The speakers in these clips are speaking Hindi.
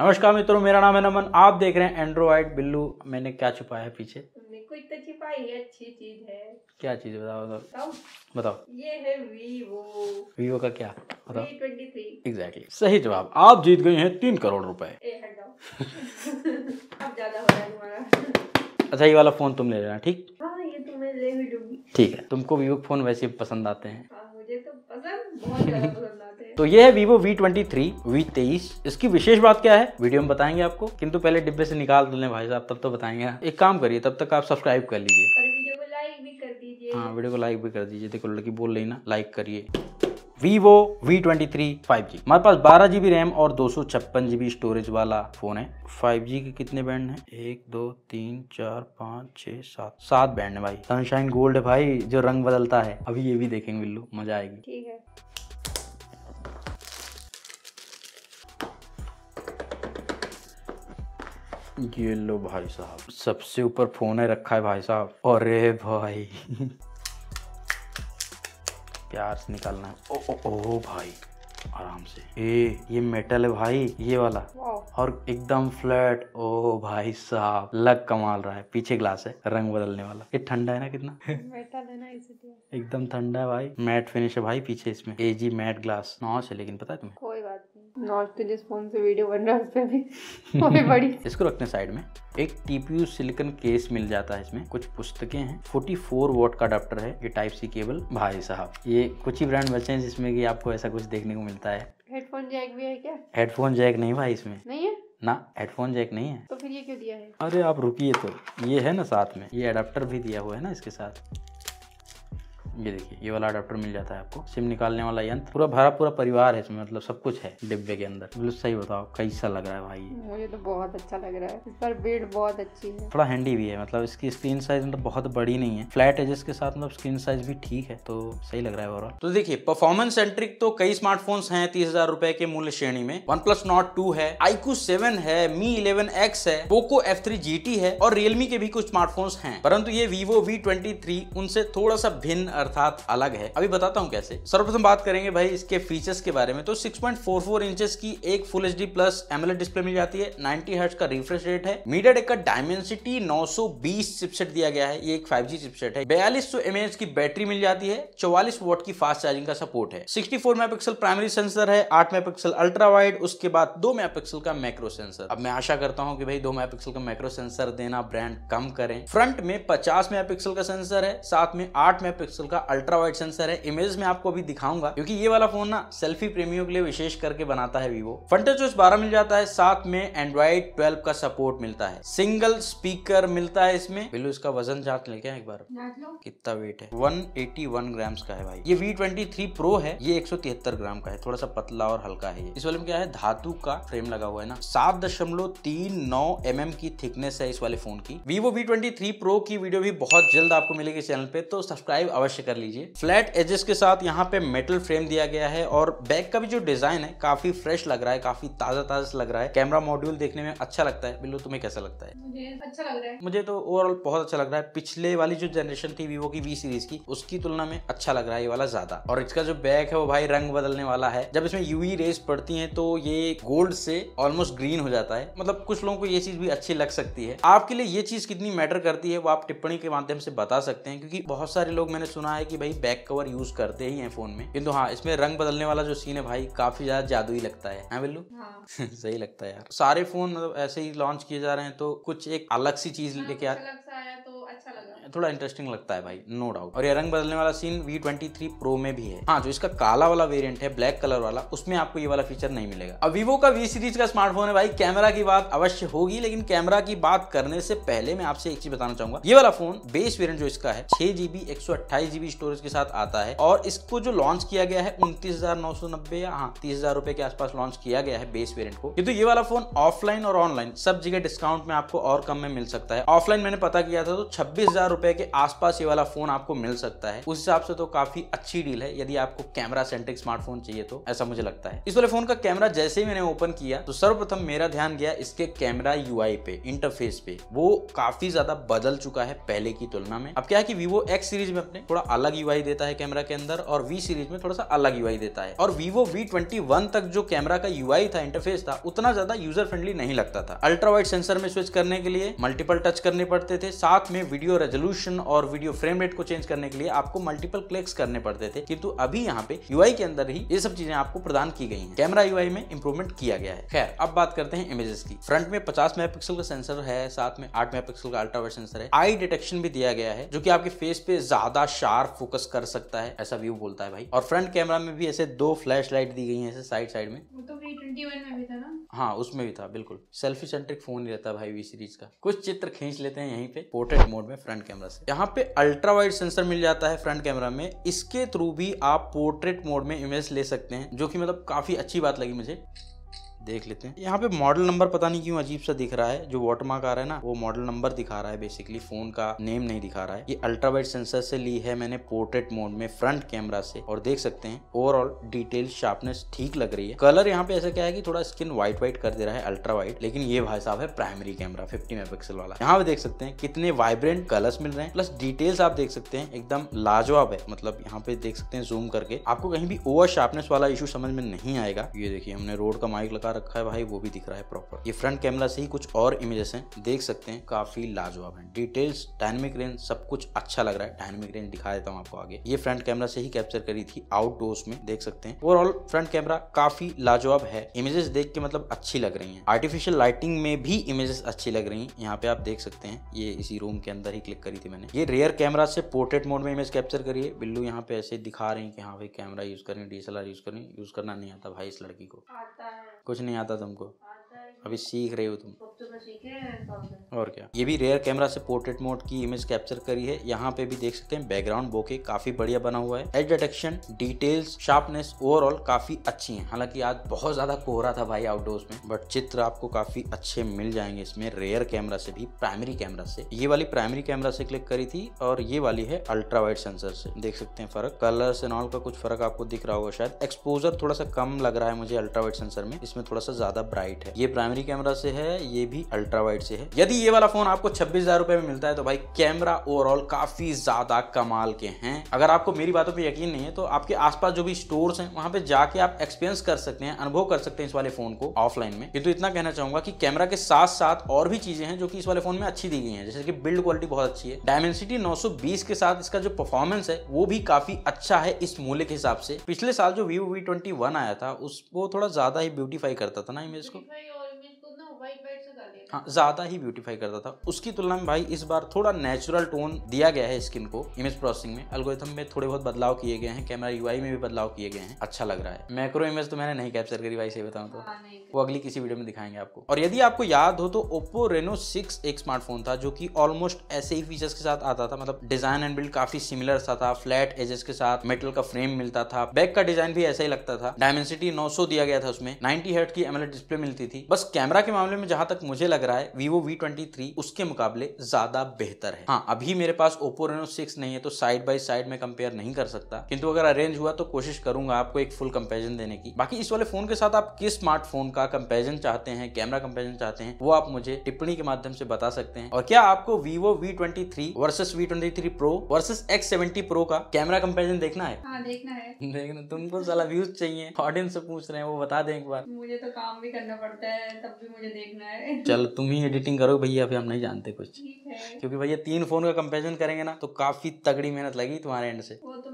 नमस्कार मित्रों मेरा नाम है नमन आप देख रहे हैं एंड्रॉइड बिल्लू मैंने क्या छुपाया है पीछे कुछ है अच्छी चीज है क्या चीज बताओ बताओ ये है वीवो वीवो का क्या बताओ एग्जैक्टली exactly. सही जवाब आप जीत गए हैं तीन करोड़ रुपए अच्छा ये वाला फोन तुम ले लेना ठीक हाँ, तो ठीक है तुमको वीवो फोन वैसे पसंद आते हैं हाँ, मुझे तो पसंद बहुत ज्यादा तो ये है Vivo V twenty three V तेईस इसकी विशेष बात क्या है वीडियो में बताएंगे आपको किंतु पहले डिब्बे से निकाल देने तो भाई साहब तब तो बताएंगे एक काम करिए तब तक आप सब्सक्राइब कर लीजिए हाँ वीडियो को लाइक भी कर दीजिए देखो लड़की बोल रही ना लाइक करिए Vivo V twenty three five G हमारे पास बारह जीबी रैम और दो सौ छप्पन जीबी स्टोरेज वाला फोन है फाइव जी के कितने बैंड हैं एक दो तीन चार पाँच छः सात सात बैंड है भाई सनशाइन गोल्ड है भाई जो रंग बदलता है अभी ये भी देखेंगे बिल्लू मजा आएगी ठीक है ये लो भाई साहब सबसे ऊपर फोन है रखा है भाई साहब अरे भाई प्यार से निकालना है ओ ओ ओ भाई आराम से ए ये मेटल है भाई ये वाला और एकदम फ्लैट ओ भाई साहब लग कमाल रहा है पीछे ग्लास है रंग बदलने वाला ये ठंडा है ना कितना मेटल है ना एकदम ठंडा है भाई मैट फिनिश है भाई पीछे इसमें A G matte glass notch है लेकिन पता है तुम्हें कोई बात फोन वीडियो बन रहा है भी बड़ी इसको साइड में एक टीपीयू केस मिल जाता है इसमें कुछ पुस्तकें हैं 44 वॉट का अडाप्टर है ये टाइप सी केबल भाई साहब ये कुछ ही ब्रांड बचे हैं जिसमें कि आपको ऐसा कुछ देखने को मिलता है हेडफोन जैक भी है क्या हेडफोन जैक नहीं भाई इसमें नहीं है ना हेडफोन जैक नहीं है तो फिर ये क्यों दिया है अरे आप रुकिए तो ये है ना साथ में ये अडाप्टर भी दिया हुआ है ना इसके साथ ये देखिए ये वाला अडाप्टर मिल जाता है आपको सिम निकालने वाला यंत्र पूरा भरा पूरा परिवार है इसमें मतलब सब कुछ है डिब्बे के अंदर बिल्कुल मतलब सही बताओ कैसा लग रहा है भाई मुझे तो बहुत अच्छा लग रहा है इस पर बेड बहुत अच्छी है थोड़ा हैंडी भी है मतलब इसकी स्क्रीन साइज मतलब बहुत बड़ी नहीं है फ्लैट एजेस के साथ मतलब स्क्रीन साइज भी ठीक है तो सही लग रहा है ओवरऑल तो देखिए परफॉर्मेंस सेंट्रिक तो कई स्मार्टफोन है तीस हजार रुपए के मूल्य श्रेणी में वन प्लस नॉट टू है आईकू सेवन है मी इलेवन एक्स है Poco F three G T है और रियलमी के भी कुछ स्मार्टफोन्स हैं परंतु ये वीवो वी ट्वेंटी थ्री उनसे थोड़ा सा भिन्न अर्थात अलग है अभी बताता हूँ कैसे सर्वप्रथम बात करेंगे भाई इसके फीचर्स के बारे में तो 6.44 इंचेस की एक full H D plus AMOLED display मिल जाती है नाइनटी हर्ट का रिफ्रेश रेट है मीडिया का डायमेंसिटी 920 चिपसेट दिया गया है ये एक 5G चिपसेट है बयालीस सौ की बैटरी मिल जाती है चौवालीस वोट की फास्ट चार्जिंग का सपोर्ट है सिक्सटी फोर प्राइमरी सेंसर है आठ मेगापिक्सल अल्ट्रा वाइड उसके बाद दो मेगापिक्सल का मैक्रो सेंसर अब मैं आशा करता हूँ कि भाई दो मेगापिक्सल का मैक्रो सेंसर देना ब्रांड कम करें फ्रंट में पचास मेगापिक्सल का सेंसर है साथ में आठ मेगा का आपका अल्ट्रा वाइट सेंसर है इमेज में आपको अभी दिखाऊंगा क्योंकि ये वाला फोन ना सेल्फी प्रेमियों के लिए विशेष करके बनाता है वीवो फंटे स्विच बारह मिल जाता है साथ में एंड्रॉइड ट्वेल्व का सपोर्ट मिलता है सिंगल स्पीकर मिलता है इसमें बिल्लू इसका वजन जांच लेके एक बार कितना वेट है वन एटी वन ग्राम्स का है भाई ये वी ट्वेंटी थ्री प्रो है ये एक सौ तिहत्तर ग्राम का है थोड़ा सा पतला और हल्का है ये इस वाले में क्या है धातु का फ्रेम लगा हुआ है ना सात दशमलव तीन नौ एम mm एम की थिकनेस है इस वाले फोन की Vivo V twenty three pro की वीडियो भी बहुत जल्द आपको मिलेगी चैनल पे तो सब्सक्राइब अवश्य अवश्य कर लीजिए फ्लैट एजेस के साथ यहाँ पे मेटल फ्रेम दिया गया है और बैक का भी जो डिजाइन है काफी फ्रेश लग रहा है काफी ताजा ताजा लग रहा है कैमरा मॉड्यूल देखने में अच्छा लगता है बिल्लू तुम्हें कैसा लगता है मुझे अच्छा लग रहा है मुझे तो ओवरऑल बहुत अच्छा लग रहा है पिछले वाली जो जनरेशन थी वीवो की वी सीरीज की उसकी तुलना में अच्छा लग रहा है ये वाला ज्यादा और इसका जो बैक है वो भाई रंग बदलने वाला है जब इसमें यूवी रेस e पड़ती है तो ये गोल्ड से ऑलमोस्ट ग्रीन हो जाता है मतलब कुछ लोगों को ये चीज भी अच्छी लग सकती है आपके लिए ये चीज कितनी मैटर करती है वो आप टिप्पणी के माध्यम से बता सकते हैं क्योंकि बहुत सारे लोग मैंने सुना सुना है कि भाई बैक कवर यूज करते ही हैं फोन में किंतु हाँ इसमें रंग बदलने वाला जो सीन है भाई काफी ज्यादा जादुई लगता है हैं हाँ, बिल्लू हाँ। सही लगता है यार सारे फोन मतलब ऐसे ही लॉन्च किए जा रहे हैं तो कुछ एक अलग सी चीज हाँ, लेके आ तो अच्छा लगा थोड़ा इंटरेस्टिंग लगता है भाई नो no डाउट और ये रंग बदलने वाला scene V twenty three pro में भी है हाँ जो इसका काला वाला वेरियंट है ब्लैक कलर वाला उसमें आपको ये वाला फीचर नहीं मिलेगा अब वीवो का वी सीरीज का स्मार्टफोन है भाई कैमरा की बात अवश्य होगी लेकिन कैमरा की बात करने से पहले मैं आपसे एक चीज बताना चाहूंगा ये वाला फोन बेस वेरियंट जो इसका है छह जीबी एक सौ अट्ठाईस जीबी स्टोरेज के साथ आता है और इसको जो लॉन्च किया गया है उन्तीस हजार नौ सौ नब्बे या हाँ तीस हजार रुपए के आसपास लॉन्च किया गया है बेस वेरियंट को किंतु ये वाला फोन ऑफलाइन और ऑनलाइन सब जगह डिस्काउंट में आपको और कम में मिल सकता है ऑफलाइन मैंने पता किया था तो छब्बीस हजार रुपए के आसपास ये वाला फोन आपको मिल सकता है उस हिसाब से तो काफी अच्छी डील है यदि आपको कैमरा सेंट्रिक स्मार्टफोन चाहिए तो ऐसा मुझे लगता है इस वाले फोन का कैमरा जैसे ही मैंने ओपन किया तो सर्वप्रथम मेरा ध्यान गया इसके कैमरा यू पे इंटरफेस पे वो काफी ज्यादा बदल चुका है पहले की तुलना में अब क्या है की वीवो एक्स सीरीज में अपने थोड़ा अलग यू देता है कैमरा के अंदर और वी सीरीज में थोड़ा सा अलग यू देता है और वीवो वी तक जो कैमरा का यू था इंटरफेस था उतना ज्यादा यूजर फ्रेंडली नहीं लगता था अल्ट्रा वाइड सेंसर में स्विच करने के लिए मल्टीपल टच करने पड़ते थे साथ में वीडियो रेजोल्यूशन और वीडियो फ्रेम रेट को चेंज करने के लिए आपको मल्टीपल क्लिक्स करने पड़ते थे किंतु अभी यहाँ पे यूआई के अंदर ही ये सब चीजें आपको प्रदान की गई हैं कैमरा यूआई में इंप्रूवमेंट किया गया है खैर अब बात करते हैं इमेजेस की फ्रंट में पचास मेगा का सेंसर है साथ में आठ मेगा का अल्ट्रावर सेंसर है आई डिटेक्शन भी दिया गया है जो की आपके फेस पे ज्यादा शार्प फोकस कर सकता है ऐसा व्यू बोलता है भाई और फ्रंट कैमरा में भी ऐसे दो फ्लैश लाइट दी गई है साइड साइड में तो था हाँ उसमें भी था बिल्कुल सेल्फी सेंट्रिक फोन ही रहता भाई वी सीरीज का कुछ चित्र खींच लेते हैं यहीं पे पोर्ट्रेट मोड में फ्रंट कैमरा से यहाँ पे अल्ट्रा वाइड सेंसर मिल जाता है फ्रंट कैमरा में इसके थ्रू भी आप पोर्ट्रेट मोड में इमेज ले सकते हैं जो की मतलब काफी अच्छी बात लगी मुझे देख लेते हैं यहाँ पे मॉडल नंबर पता नहीं क्यों अजीब सा दिख रहा है जो मार्क आ रहा है ना वो मॉडल नंबर दिखा रहा है बेसिकली फोन का नेम नहीं दिखा रहा है ये अल्ट्रा वाइड सेंसर से ली है मैंने पोर्ट्रेट मोड में फ्रंट कैमरा से और देख सकते हैं ओवरऑल डिटेल शार्पनेस ठीक लग रही है कलर यहाँ पे ऐसा क्या है कि थोड़ा स्किन व्हाइट व्हाइट कर दे रहा है अल्ट्रा वाइट लेकिन ये भाई साहब है प्राइमरी कैमरा फिफ्टी मेगा वाला यहाँ पे देख सकते हैं कितने वाइब्रेंट कलर्स मिल रहे हैं प्लस डिटेल्स आप देख सकते हैं एकदम लाजवाब है मतलब यहाँ पे देख सकते हैं जूम करके आपको कहीं भी ओवर शार्पनेस वाला इशू समझ में नहीं आएगा ये देखिए हमने रोड का माइक लगा रखा है भाई वो भी दिख रहा है प्रॉपर ये फ्रंट कैमरा से ही कुछ और इमेजेस हैं देख सकते हैं काफी लाजवाब है डिटेल्स डायनेमिक रेंज सब कुछ अच्छा लग रहा है डायनेमिक रेंज दिखा देता हूँ आपको आगे ये फ्रंट कैमरा से ही कैप्चर करी थी आउटडोर्स में देख सकते हैं ओवरऑल फ्रंट कैमरा काफी लाजवाब है इमेजेस देख के मतलब अच्छी लग रही है आर्टिफिशियल लाइटिंग में भी इमेजेस अच्छी लग रही है यहाँ पे आप देख सकते हैं ये इसी रूम के अंदर ही क्लिक करी थी मैंने ये रेयर कैमरा से पोर्ट्रेट मोड में इमेज कैप्चर करिए बिल्लू यहाँ पे ऐसे दिखा रहे हैं कि हाँ भाई कैमरा यूज करें डीएसएलआर यूज करें यूज करना नहीं आता भाई इस लड़की को आता है कुछ नहीं आता तुमको अभी सीख रहे हो तुम तो और क्या ये भी रेयर कैमरा से पोर्ट्रेट मोड की इमेज कैप्चर करी है यहाँ पे भी देख सकते हैं बैकग्राउंड बोके काफी बढ़िया बना हुआ है edge detection details sharpness overall काफी अच्छी है हालांकि आज बहुत ज्यादा कोहरा था भाई आउटडोर्स में बट चित्र आपको काफी अच्छे मिल जाएंगे इसमें रेयर कैमरा से भी प्राइमरी कैमरा से ये वाली प्राइमरी कैमरा से क्लिक करी थी और ये वाली है अल्ट्रा वाइट सेंसर से देख सकते हैं फर्क कलर एंड ऑल का कुछ फर्क आपको दिख रहा होगा शायद एक्सपोजर थोड़ा सा कम लग रहा है मुझे अल्ट्रा वाइट सेंसर में इसमें थोड़ा सा ज्यादा ब्राइट है ये प्राइमरी प्राइमरी कैमरा से है ये भी अल्ट्रा वाइड से है यदि ये वाला फोन आपको छब्बीस हजार रुपए में मिलता है तो भाई कैमरा ओवरऑल काफी ज्यादा कमाल के हैं अगर आपको मेरी बातों पर यकीन नहीं है तो आपके आसपास जो भी स्टोर है वहां पे जाके आप एक्सपीरियंस कर सकते हैं अनुभव कर सकते हैं इस वाले फोन को ऑफलाइन में किंतु तो इतना कहना चाहूंगा कि कैमरा के साथ साथ और भी चीजें हैं जो कि इस वाले फोन में अच्छी दी गई है जैसे कि बिल्ड क्वालिटी बहुत अच्छी है डायमेंसिटी नौ के साथ इसका जो परफॉर्मेंस है वो भी काफी अच्छा है इस मूल्य के हिसाब से पिछले साल जो वीवो वी ट्वेंटी आया था उसको थोड़ा ज्यादा ही ब्यूटीफाई करता था ना इमेज को हाँ, ज़्यादा ही ब्यूटीफाई करता था उसकी तुलना में भाई इस बार थोड़ा नेचुरल टोन दिया गया है स्किन को इमेज प्रोसेसिंग में अलगोथम में थोड़े बहुत बदलाव किए गए हैं कैमरा यूआई में भी बदलाव किए गए हैं अच्छा लग रहा है मैक्रो इमेज तो मैंने नहीं कैप्चर करी भाई से बताऊँ तो हाँ, वो अगली किसी वीडियो में दिखाएंगे आपको और यदि आपको याद हो तो ओप्पो रेनो सिक्स एक स्मार्टफोन था जो कि ऑलमोस्ट ऐसे ही फीचर्स के साथ आता था मतलब डिजाइन एंड बिल्ड काफी सिमिलर सा था फ्लैट एजेस के साथ मेटल का फ्रेम मिलता था बैक का डिजाइन भी ऐसा ही लगता था डायमेंसिटी नौ दिया गया था उसमें नाइनटी हर्ट की एमएलएड डिस्प्ले मिलती थी बस कैमरा के मामले में जहां तक मुझे लग रहा है Vivo V23 उसके मुकाबले ज्यादा बेहतर है हाँ अभी मेरे पास Oppo Reno 6 नहीं है तो साइड बाई साइड में कंपेयर नहीं कर सकता किंतु अगर अरेंज हुआ तो कोशिश करूंगा आपको एक फुल कंपेरिजन देने की बाकी इस वाले फोन के साथ आप किस स्मार्टफोन का कंपेरिजन चाहते हैं कैमरा कंपेरिजन चाहते हैं वो आप मुझे टिप्पणी के माध्यम से बता सकते हैं और क्या आपको Vivo V twenty three versus V twenty three pro versus X seventy pro का कैमरा कंपेरिजन देखना है हाँ, देखना है तुमको सला व्यूज चाहिए ऑडियंस से पूछ रहे हैं वो बता दें एक बार मुझे तो काम भी करना पड़ता है तब भी मुझे देखना है चल चलो तुम ही एडिटिंग करो भैया अभी हम नहीं जानते कुछ क्योंकि भैया तीन फ़ोन का कंपेरिजन करेंगे ना तो काफ़ी तगड़ी मेहनत लगी तुम्हारे एंड से वो तो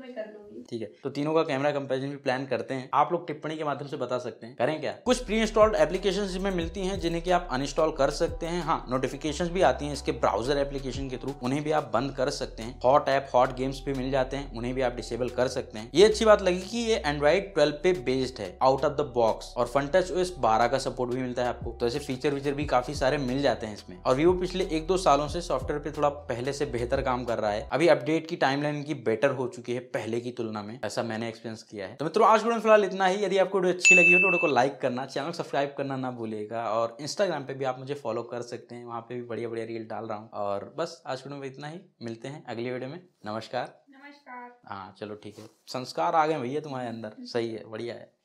ठीक है तो तीनों का कैमरा कंपेरिजन भी प्लान करते हैं आप लोग टिप्पणी के माध्यम से बता सकते हैं करें क्या कुछ प्री इंस्टॉल्ड एप्लीकेशन इसमें मिलती है जिन्हें की आप अनस्टॉल कर सकते हैं हाँ नोटिफिकेशन भी आती है इसके ब्राउजर एप्लीकेशन के थ्रू उन्हें भी आप बंद कर सकते हैं हॉट ऐप हॉट गेम्स भी मिल जाते हैं उन्हें भी आप डिसेबल कर सकते हैं ये अच्छी बात लगी कि ये एंड्रॉइड ट्वेल्व पे बेस्ड है आउट ऑफ द बॉक्स और फंटच ओएस 12 का सपोर्ट भी मिलता है आपको तो ऐसे फीचर वीचर भी काफी सारे मिल जाते हैं इसमें और वीवो पिछले एक दो सालों से सॉफ्टवेयर पे थोड़ा पहले से बेहतर काम कर रहा है अभी अपडेट की टाइमलाइन की बेटर हो चुकी है पहले की तुलना कोरोना में ऐसा मैंने एक्सपीरियंस किया है तो मित्रों आज वीडियो फिलहाल इतना ही यदि आपको वीडियो अच्छी लगी हो तो वीडियो को लाइक करना चैनल सब्सक्राइब करना ना भूलिएगा और इंस्टाग्राम पे भी आप मुझे फॉलो कर सकते हैं वहाँ पे भी बढ़िया बढ़िया रील डाल रहा हूँ और बस आज वीडियो में इतना ही मिलते हैं अगली वीडियो में नमस्कार नमस्कार हाँ चलो ठीक है संस्कार आ गए भैया तुम्हारे अंदर सही है बढ़िया है